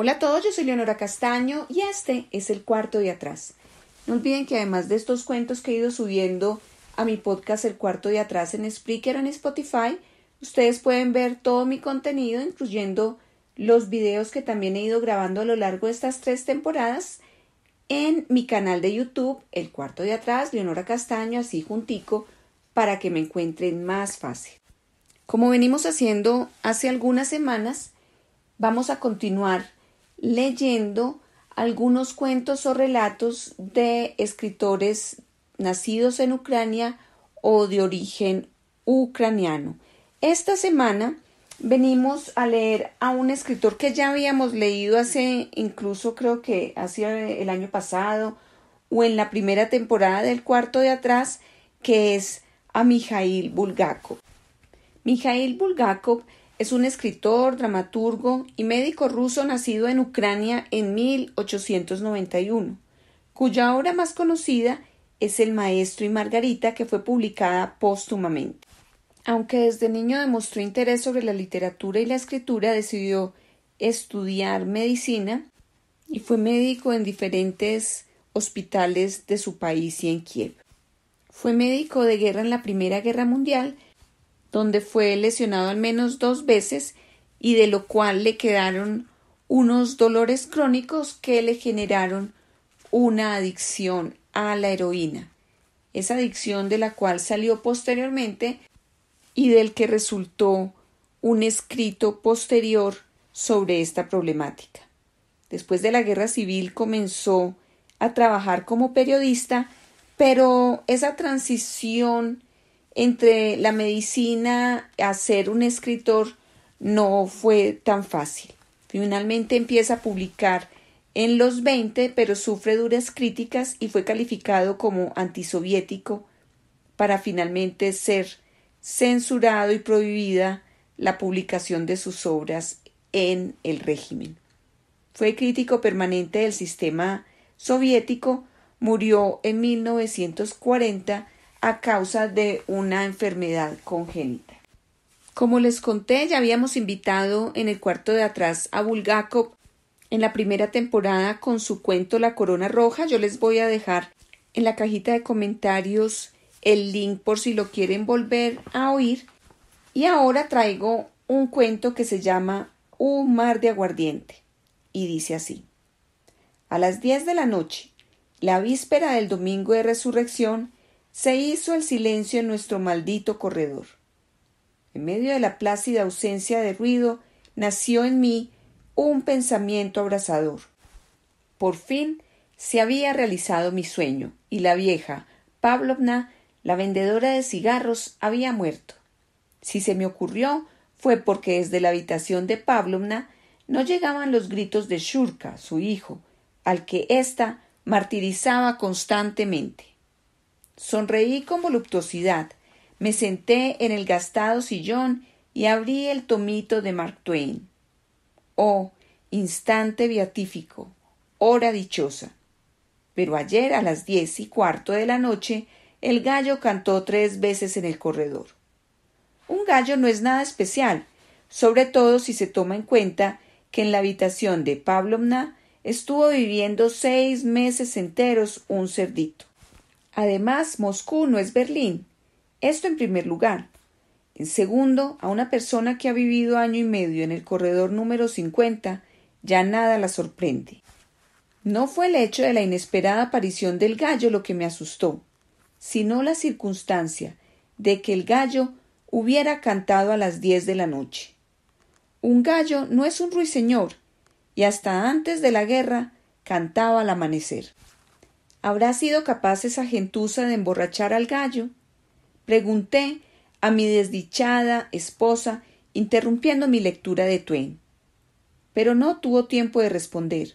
Hola a todos, yo soy Leonora Castaño y este es el cuarto de atrás. No olviden que además de estos cuentos que he ido subiendo a mi podcast El cuarto de atrás en Spreaker o en Spotify, ustedes pueden ver todo mi contenido, incluyendo los videos que también he ido grabando a lo largo de estas tres temporadas en mi canal de YouTube, El cuarto de atrás, Leonora Castaño, así juntico, para que me encuentren más fácil. Como venimos haciendo hace algunas semanas, vamos a continuar leyendo algunos cuentos o relatos de escritores nacidos en Ucrania o de origen ucraniano. Esta semana venimos a leer a un escritor que ya habíamos leído hace incluso creo que hace eh, el año pasado o en la primera temporada del cuarto de atrás que es a Mijail Bulgakov. Mijail Bulgakov es un escritor, dramaturgo y médico ruso nacido en Ucrania en 1891, cuya obra más conocida es El Maestro y Margarita, que fue publicada póstumamente. Aunque desde niño demostró interés sobre la literatura y la escritura, decidió estudiar medicina y fue médico en diferentes hospitales de su país y en Kiev. Fue médico de guerra en la Primera Guerra Mundial donde fue lesionado al menos dos veces y de lo cual le quedaron unos dolores crónicos que le generaron una adicción a la heroína, esa adicción de la cual salió posteriormente y del que resultó un escrito posterior sobre esta problemática. Después de la guerra civil comenzó a trabajar como periodista, pero esa transición entre la medicina a ser un escritor no fue tan fácil. Finalmente empieza a publicar en los 20, pero sufre duras críticas y fue calificado como antisoviético para finalmente ser censurado y prohibida la publicación de sus obras en el régimen. Fue crítico permanente del sistema soviético, murió en 1940 a causa de una enfermedad congénita. Como les conté, ya habíamos invitado en el cuarto de atrás a Bulgakov en la primera temporada con su cuento La Corona Roja. Yo les voy a dejar en la cajita de comentarios el link por si lo quieren volver a oír. Y ahora traigo un cuento que se llama Un mar de aguardiente y dice así. A las 10 de la noche, la víspera del domingo de resurrección, se hizo el silencio en nuestro maldito corredor. En medio de la plácida ausencia de ruido, nació en mí un pensamiento abrazador. Por fin se había realizado mi sueño, y la vieja, Pavlovna, la vendedora de cigarros, había muerto. Si se me ocurrió, fue porque desde la habitación de Pavlovna no llegaban los gritos de Shurka, su hijo, al que ésta martirizaba constantemente. Sonreí con voluptuosidad, me senté en el gastado sillón y abrí el tomito de Mark Twain. Oh, instante beatífico, hora dichosa. Pero ayer a las diez y cuarto de la noche el gallo cantó tres veces en el corredor. Un gallo no es nada especial, sobre todo si se toma en cuenta que en la habitación de Pavlovna estuvo viviendo seis meses enteros un cerdito. Además, Moscú no es Berlín. Esto en primer lugar. En segundo, a una persona que ha vivido año y medio en el corredor número 50, ya nada la sorprende. No fue el hecho de la inesperada aparición del gallo lo que me asustó, sino la circunstancia de que el gallo hubiera cantado a las diez de la noche. Un gallo no es un ruiseñor, y hasta antes de la guerra cantaba al amanecer. ¿Habrá sido capaz esa gentuza de emborrachar al gallo? Pregunté a mi desdichada esposa, interrumpiendo mi lectura de Twain. Pero no tuvo tiempo de responder.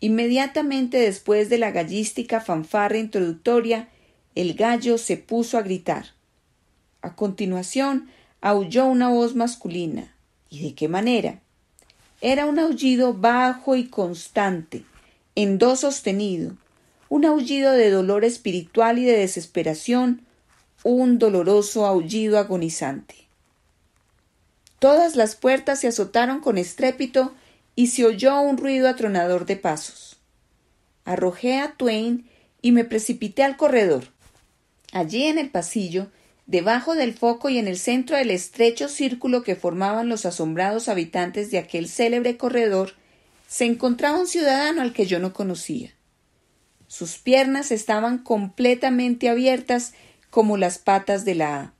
Inmediatamente después de la gallística fanfarra introductoria, el gallo se puso a gritar. A continuación, aulló una voz masculina. ¿Y de qué manera? Era un aullido bajo y constante, en do sostenido, un aullido de dolor espiritual y de desesperación, un doloroso aullido agonizante. Todas las puertas se azotaron con estrépito y se oyó un ruido atronador de pasos. Arrojé a Twain y me precipité al corredor. Allí en el pasillo, debajo del foco y en el centro del estrecho círculo que formaban los asombrados habitantes de aquel célebre corredor, se encontraba un ciudadano al que yo no conocía. Sus piernas estaban completamente abiertas como las patas de la A.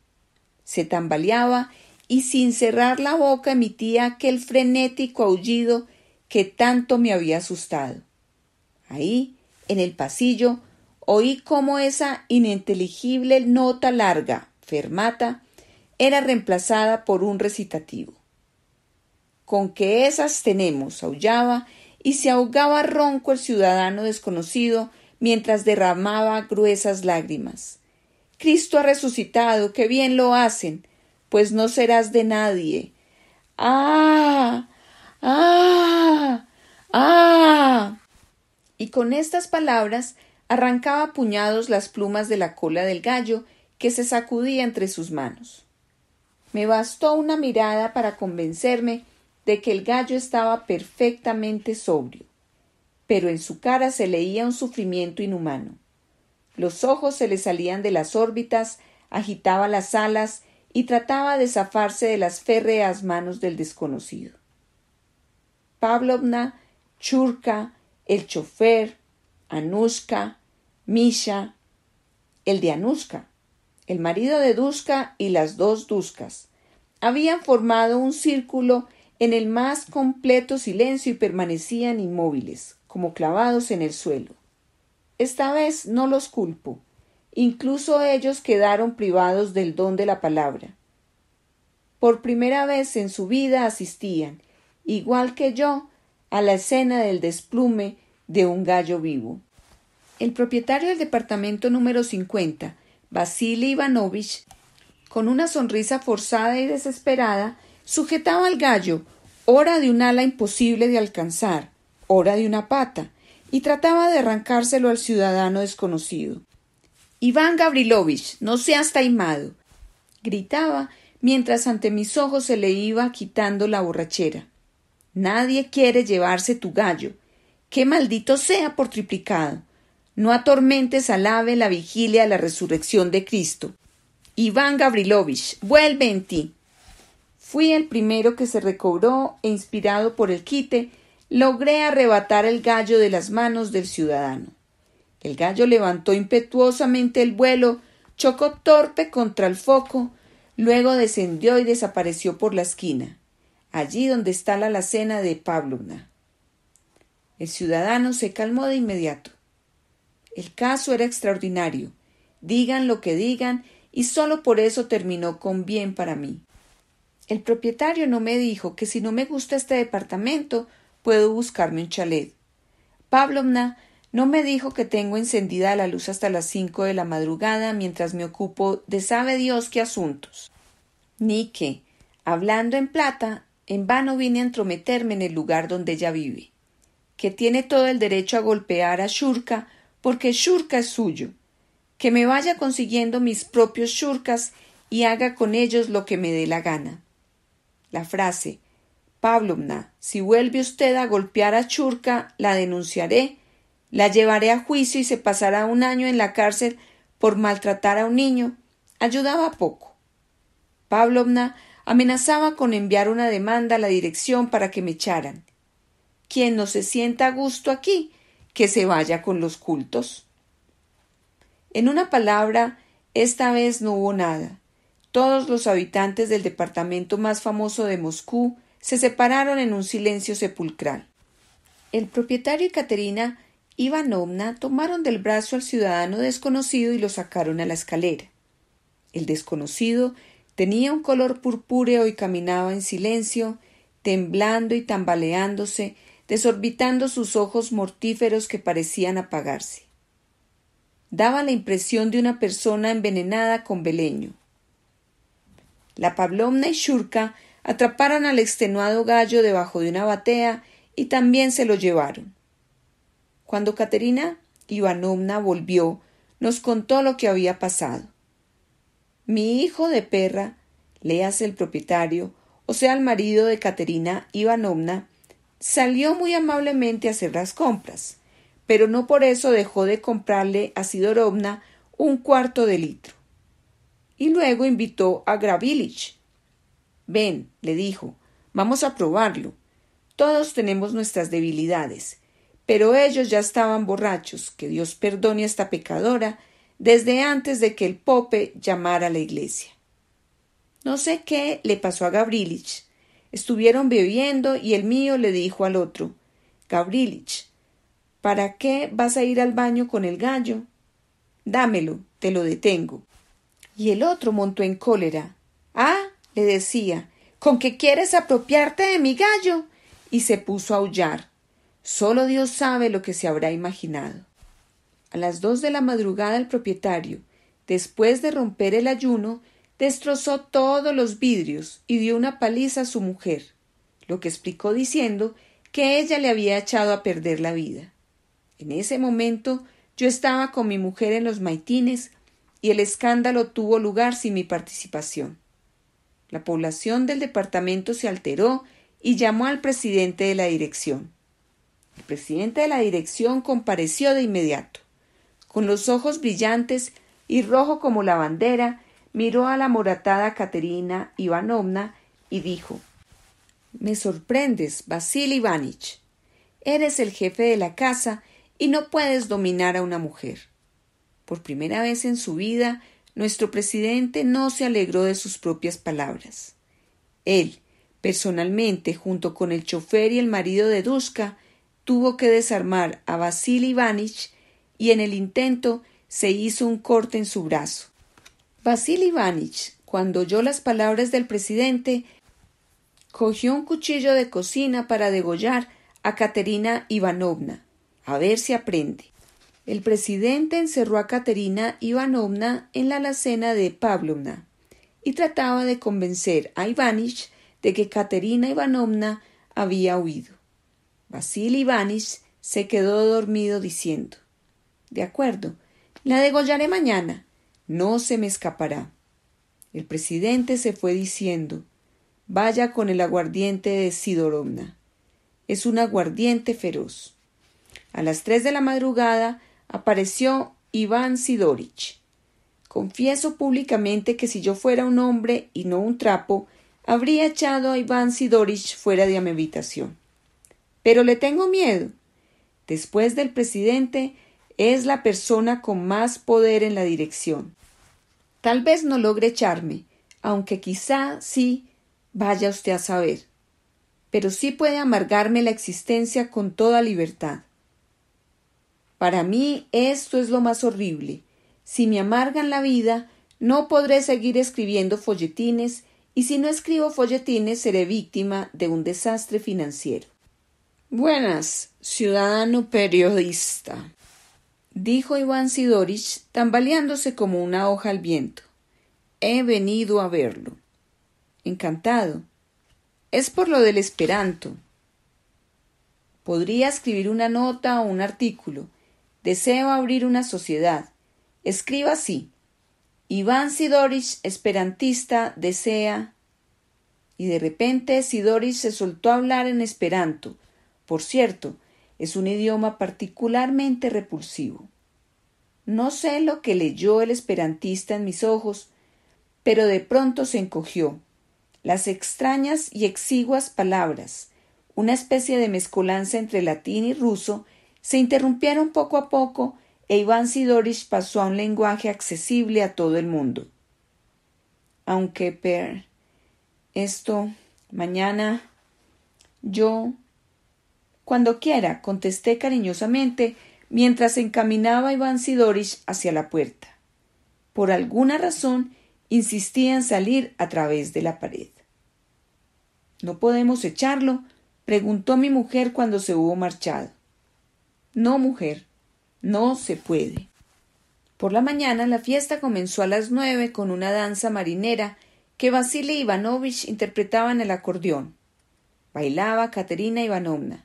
Se tambaleaba y sin cerrar la boca emitía aquel frenético aullido que tanto me había asustado. Ahí, en el pasillo, oí cómo esa ininteligible nota larga, fermata, era reemplazada por un recitativo. Con que esas tenemos, aullaba, y se ahogaba ronco el ciudadano desconocido mientras derramaba gruesas lágrimas. Cristo ha resucitado, qué bien lo hacen, pues no serás de nadie. Ah, ah, ah. Y con estas palabras arrancaba a puñados las plumas de la cola del gallo que se sacudía entre sus manos. Me bastó una mirada para convencerme de que el gallo estaba perfectamente sobrio pero en su cara se leía un sufrimiento inhumano. Los ojos se le salían de las órbitas, agitaba las alas y trataba de zafarse de las férreas manos del desconocido. Pavlovna, Churka, el chofer, Anuska, Misha, el de Anuska, el marido de Duska y las dos Duskas, habían formado un círculo en el más completo silencio y permanecían inmóviles, como clavados en el suelo. Esta vez no los culpo. Incluso ellos quedaron privados del don de la palabra. Por primera vez en su vida asistían, igual que yo, a la escena del desplume de un gallo vivo. El propietario del departamento número 50, Vasily Ivanovich, con una sonrisa forzada y desesperada, sujetaba al gallo, hora de un ala imposible de alcanzar, de una pata, y trataba de arrancárselo al ciudadano desconocido. Iván Gavrilovich, no seas taimado, gritaba mientras ante mis ojos se le iba quitando la borrachera. Nadie quiere llevarse tu gallo. Qué maldito sea por triplicado. No atormentes al ave la vigilia de la resurrección de Cristo. Iván Gavrilovich, vuelve en ti. Fui el primero que se recobró e inspirado por el quite, logré arrebatar el gallo de las manos del ciudadano. El gallo levantó impetuosamente el vuelo, chocó torpe contra el foco, luego descendió y desapareció por la esquina, allí donde está la alacena de Pabluna. El ciudadano se calmó de inmediato. El caso era extraordinario. Digan lo que digan, y solo por eso terminó con bien para mí. El propietario no me dijo que si no me gusta este departamento, puedo buscarme un chalet. Pavlovna no me dijo que tengo encendida la luz hasta las cinco de la madrugada mientras me ocupo de sabe Dios qué asuntos. Ni que, hablando en plata, en vano vine a entrometerme en el lugar donde ella vive, que tiene todo el derecho a golpear a Shurka porque Shurka es suyo, que me vaya consiguiendo mis propios Shurkas y haga con ellos lo que me dé la gana. La frase Pavlovna, si vuelve usted a golpear a Churka, la denunciaré, la llevaré a juicio y se pasará un año en la cárcel por maltratar a un niño. Ayudaba poco. Pavlovna amenazaba con enviar una demanda a la dirección para que me echaran. Quien no se sienta a gusto aquí, que se vaya con los cultos. En una palabra, esta vez no hubo nada. Todos los habitantes del departamento más famoso de Moscú se separaron en un silencio sepulcral. El propietario y Caterina Ivanovna tomaron del brazo al ciudadano desconocido y lo sacaron a la escalera. El desconocido tenía un color purpúreo y caminaba en silencio, temblando y tambaleándose, desorbitando sus ojos mortíferos que parecían apagarse. Daba la impresión de una persona envenenada con beleño. La Pavlovna y Shurka atraparon al extenuado gallo debajo de una batea y también se lo llevaron. Cuando Caterina Ivanovna volvió, nos contó lo que había pasado. Mi hijo de perra, léase el propietario, o sea el marido de Caterina Ivanovna, salió muy amablemente a hacer las compras, pero no por eso dejó de comprarle a Sidorovna un cuarto de litro. Y luego invitó a Gravilich, Ven, le dijo, vamos a probarlo. Todos tenemos nuestras debilidades, pero ellos ya estaban borrachos, que Dios perdone a esta pecadora, desde antes de que el Pope llamara a la iglesia. No sé qué le pasó a Gabrilich. Estuvieron bebiendo y el mío le dijo al otro —Gabrilich, ¿para qué vas a ir al baño con el gallo? Dámelo, te lo detengo. Y el otro montó en cólera. Ah, le decía, ¿con que quieres apropiarte de mi gallo? y se puso a aullar. Solo Dios sabe lo que se habrá imaginado. A las dos de la madrugada el propietario, después de romper el ayuno, destrozó todos los vidrios y dio una paliza a su mujer, lo que explicó diciendo que ella le había echado a perder la vida. En ese momento yo estaba con mi mujer en los maitines y el escándalo tuvo lugar sin mi participación. La población del departamento se alteró y llamó al presidente de la dirección. El presidente de la dirección compareció de inmediato. Con los ojos brillantes y rojo como la bandera, miró a la moratada Caterina Ivanovna y dijo Me sorprendes, Basil Ivanich. Eres el jefe de la casa y no puedes dominar a una mujer. Por primera vez en su vida nuestro presidente no se alegró de sus propias palabras. Él, personalmente, junto con el chofer y el marido de Duska, tuvo que desarmar a Vasily Ivanich y en el intento se hizo un corte en su brazo. Vasily Ivanich, cuando oyó las palabras del presidente, cogió un cuchillo de cocina para degollar a Katerina Ivanovna. A ver si aprende. El presidente encerró a Katerina Ivanovna en la alacena de Pavlovna y trataba de convencer a Ivánich de que Katerina Ivanovna había huido. Basil Ivánich se quedó dormido diciendo De acuerdo, la degollaré mañana. No se me escapará. El presidente se fue diciendo Vaya con el aguardiente de Sidorovna. Es un aguardiente feroz. A las tres de la madrugada apareció Iván Sidorich. Confieso públicamente que si yo fuera un hombre y no un trapo, habría echado a Iván Sidorich fuera de mi habitación. Pero le tengo miedo. Después del presidente, es la persona con más poder en la dirección. Tal vez no logre echarme, aunque quizá sí vaya usted a saber. Pero sí puede amargarme la existencia con toda libertad. Para mí esto es lo más horrible. Si me amargan la vida, no podré seguir escribiendo folletines y si no escribo folletines seré víctima de un desastre financiero. Buenas, ciudadano periodista, dijo Iván Sidorich, tambaleándose como una hoja al viento. He venido a verlo. Encantado. Es por lo del esperanto. Podría escribir una nota o un artículo, Deseo abrir una sociedad. Escriba así. Iván Sidorich, esperantista, desea. Y de repente Sidorich se soltó a hablar en esperanto. Por cierto, es un idioma particularmente repulsivo. No sé lo que leyó el esperantista en mis ojos, pero de pronto se encogió. Las extrañas y exiguas palabras, una especie de mezcolanza entre latín y ruso, se interrumpieron poco a poco e Iván Sidorich pasó a un lenguaje accesible a todo el mundo. Aunque Per, esto, mañana, yo, cuando quiera, contesté cariñosamente mientras encaminaba Iván Sidorich hacia la puerta. Por alguna razón, insistía en salir a través de la pared. ¿No podemos echarlo? preguntó mi mujer cuando se hubo marchado. No, mujer, no se puede. Por la mañana la fiesta comenzó a las nueve con una danza marinera que Vasily Ivanovich interpretaba en el acordeón. Bailaba Katerina Ivanovna,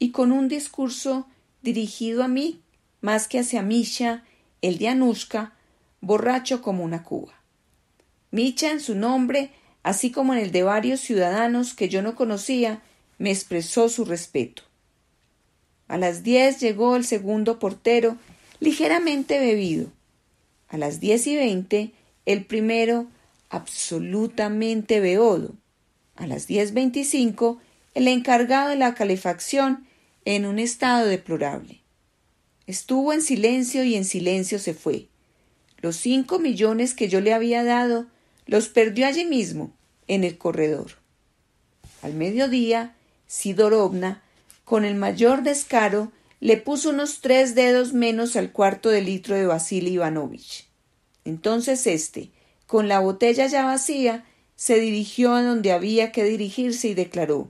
y con un discurso dirigido a mí, más que hacia Misha, el de Anushka, borracho como una cuba. Misha, en su nombre, así como en el de varios ciudadanos que yo no conocía, me expresó su respeto. A las diez llegó el segundo portero, ligeramente bebido. A las diez y veinte, el primero, absolutamente beodo. A las diez veinticinco, el encargado de la calefacción, en un estado deplorable. Estuvo en silencio y en silencio se fue. Los cinco millones que yo le había dado los perdió allí mismo, en el corredor. Al mediodía, Sidorovna con el mayor descaro, le puso unos tres dedos menos al cuarto de litro de Vasily Ivanovich. Entonces éste, con la botella ya vacía, se dirigió a donde había que dirigirse y declaró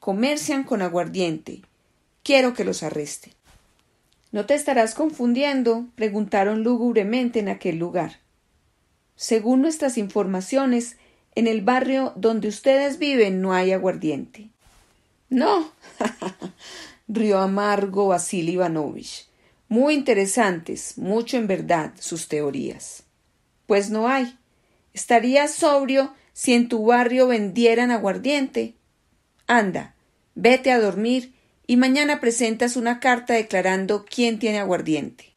Comercian con aguardiente. Quiero que los arresten. ¿No te estarás confundiendo? preguntaron lúgubremente en aquel lugar. Según nuestras informaciones, en el barrio donde ustedes viven no hay aguardiente. No, rió amargo Vasily Ivanovich. Muy interesantes, mucho en verdad, sus teorías. Pues no hay. Estaría sobrio si en tu barrio vendieran aguardiente. Anda, vete a dormir y mañana presentas una carta declarando quién tiene aguardiente.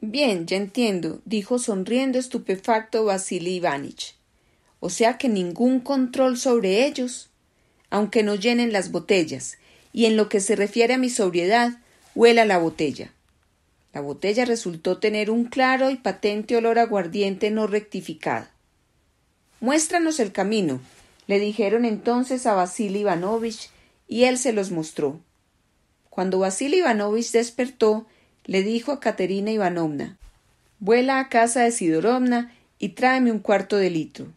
Bien, ya entiendo, dijo sonriendo estupefacto Vasily Ivanich. O sea que ningún control sobre ellos aunque no llenen las botellas, y en lo que se refiere a mi sobriedad, huela la botella. La botella resultó tener un claro y patente olor aguardiente no rectificado. Muéstranos el camino, le dijeron entonces a Vasily Ivanovich, y él se los mostró. Cuando Vasily Ivanovich despertó, le dijo a Katerina Ivanovna Vuela a casa de Sidorovna y tráeme un cuarto de litro.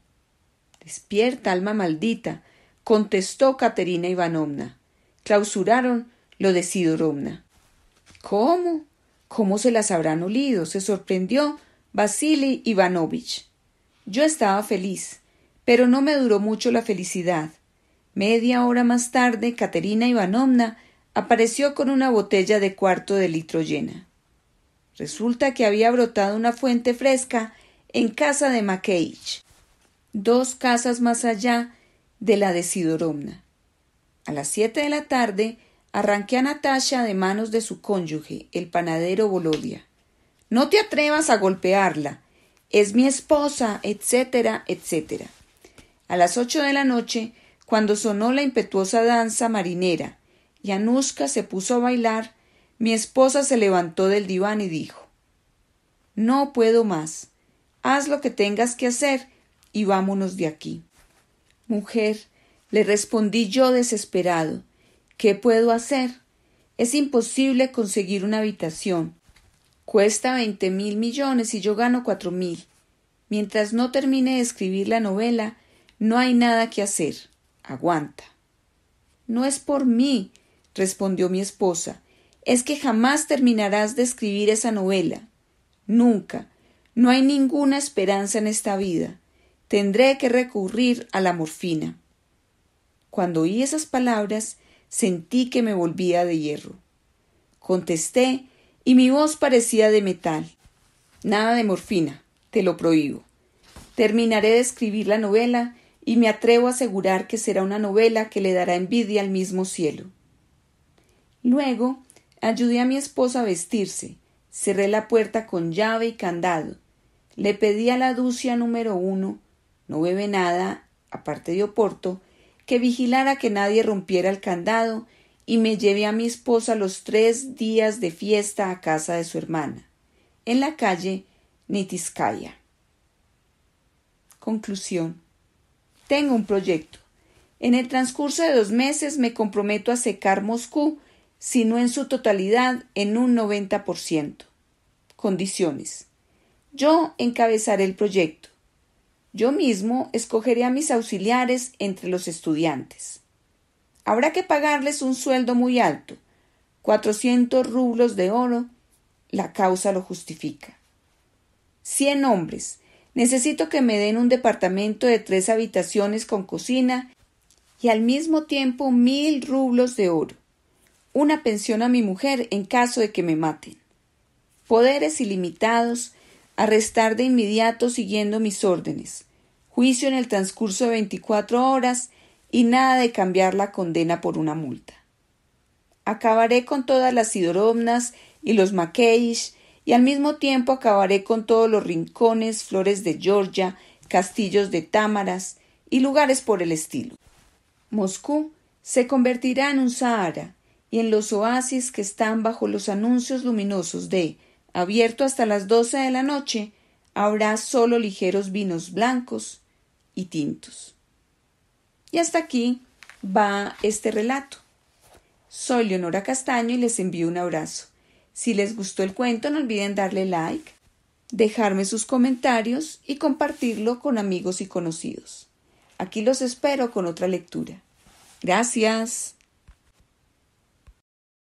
Despierta, alma maldita, contestó Katerina Ivanovna. Clausuraron lo de Sidorovna. ¿Cómo? ¿Cómo se las habrán olido? se sorprendió Vasily Ivanovich. Yo estaba feliz, pero no me duró mucho la felicidad. Media hora más tarde, Katerina Ivanovna apareció con una botella de cuarto de litro llena. Resulta que había brotado una fuente fresca en casa de Makeich, dos casas más allá de la decidoromna. A las siete de la tarde arranqué a Natasha de manos de su cónyuge, el panadero Bolodia. No te atrevas a golpearla. Es mi esposa, etcétera, etcétera. A las ocho de la noche, cuando sonó la impetuosa danza marinera, y Anuska se puso a bailar, mi esposa se levantó del diván y dijo No puedo más. Haz lo que tengas que hacer y vámonos de aquí. Mujer, le respondí yo desesperado, ¿qué puedo hacer? Es imposible conseguir una habitación. Cuesta veinte mil millones y yo gano cuatro mil. Mientras no termine de escribir la novela, no hay nada que hacer. Aguanta. No es por mí, respondió mi esposa, es que jamás terminarás de escribir esa novela. Nunca. No hay ninguna esperanza en esta vida tendré que recurrir a la morfina. Cuando oí esas palabras, sentí que me volvía de hierro. Contesté y mi voz parecía de metal. Nada de morfina, te lo prohíbo. Terminaré de escribir la novela y me atrevo a asegurar que será una novela que le dará envidia al mismo cielo. Luego ayudé a mi esposa a vestirse, cerré la puerta con llave y candado, le pedí a la ducia número uno no bebe nada, aparte de Oporto, que vigilara que nadie rompiera el candado y me lleve a mi esposa los tres días de fiesta a casa de su hermana, en la calle Nitiskaya. Conclusión. Tengo un proyecto. En el transcurso de dos meses me comprometo a secar Moscú, si no en su totalidad, en un 90%. Condiciones. Yo encabezaré el proyecto. Yo mismo escogeré a mis auxiliares entre los estudiantes. Habrá que pagarles un sueldo muy alto, 400 rublos de oro, la causa lo justifica. Cien hombres. Necesito que me den un departamento de tres habitaciones con cocina y al mismo tiempo mil rublos de oro. Una pensión a mi mujer en caso de que me maten. Poderes ilimitados, arrestar de inmediato siguiendo mis órdenes, juicio en el transcurso de veinticuatro horas y nada de cambiar la condena por una multa. Acabaré con todas las Sidorovnas y los Makeish y al mismo tiempo acabaré con todos los rincones, flores de Georgia, castillos de támaras y lugares por el estilo. Moscú se convertirá en un Sahara y en los oasis que están bajo los anuncios luminosos de abierto hasta las doce de la noche, habrá solo ligeros vinos blancos y tintos. Y hasta aquí va este relato. Soy Leonora Castaño y les envío un abrazo. Si les gustó el cuento, no olviden darle like, dejarme sus comentarios y compartirlo con amigos y conocidos. Aquí los espero con otra lectura. Gracias.